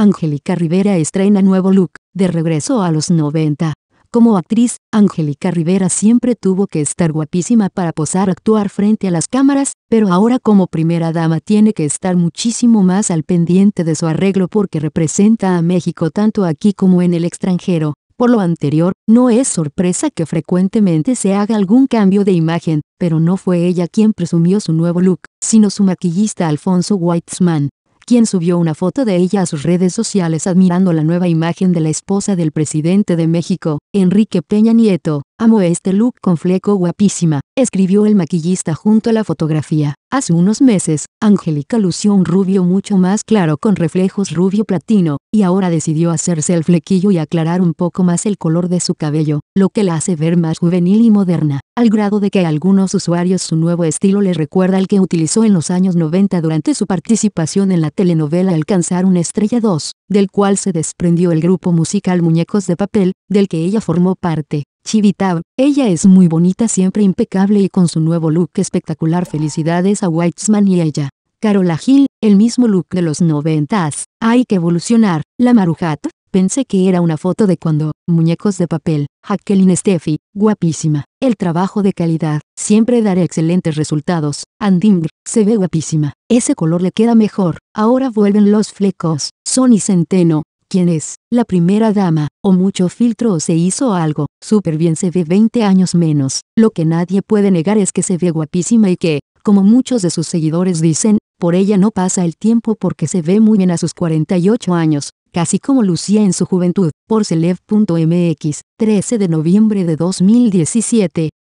Angélica Rivera estrena nuevo look, de regreso a los 90. Como actriz, Angélica Rivera siempre tuvo que estar guapísima para posar actuar frente a las cámaras, pero ahora como primera dama tiene que estar muchísimo más al pendiente de su arreglo porque representa a México tanto aquí como en el extranjero. Por lo anterior, no es sorpresa que frecuentemente se haga algún cambio de imagen, pero no fue ella quien presumió su nuevo look, sino su maquillista Alfonso Weitzman quien subió una foto de ella a sus redes sociales admirando la nueva imagen de la esposa del presidente de México, Enrique Peña Nieto. Amo este look con fleco guapísima, escribió el maquillista junto a la fotografía. Hace unos meses, Angélica lució un rubio mucho más claro con reflejos rubio platino, y ahora decidió hacerse el flequillo y aclarar un poco más el color de su cabello, lo que la hace ver más juvenil y moderna, al grado de que a algunos usuarios su nuevo estilo les recuerda al que utilizó en los años 90 durante su participación en la telenovela Alcanzar una estrella 2, del cual se desprendió el grupo musical Muñecos de Papel, del que ella formó parte chivita ella es muy bonita siempre impecable y con su nuevo look espectacular felicidades a whitesman y ella. Carola Gil, el mismo look de los noventas, hay que evolucionar, la Marujat, pensé que era una foto de cuando, muñecos de papel, Jacqueline Steffi, guapísima, el trabajo de calidad, siempre dará excelentes resultados, anding se ve guapísima, ese color le queda mejor, ahora vuelven los flecos, Sony Centeno, quién es la primera dama, o mucho filtro o se hizo algo, súper bien se ve 20 años menos, lo que nadie puede negar es que se ve guapísima y que, como muchos de sus seguidores dicen, por ella no pasa el tiempo porque se ve muy bien a sus 48 años, casi como lucía en su juventud, por celeb.mx, 13 de noviembre de 2017.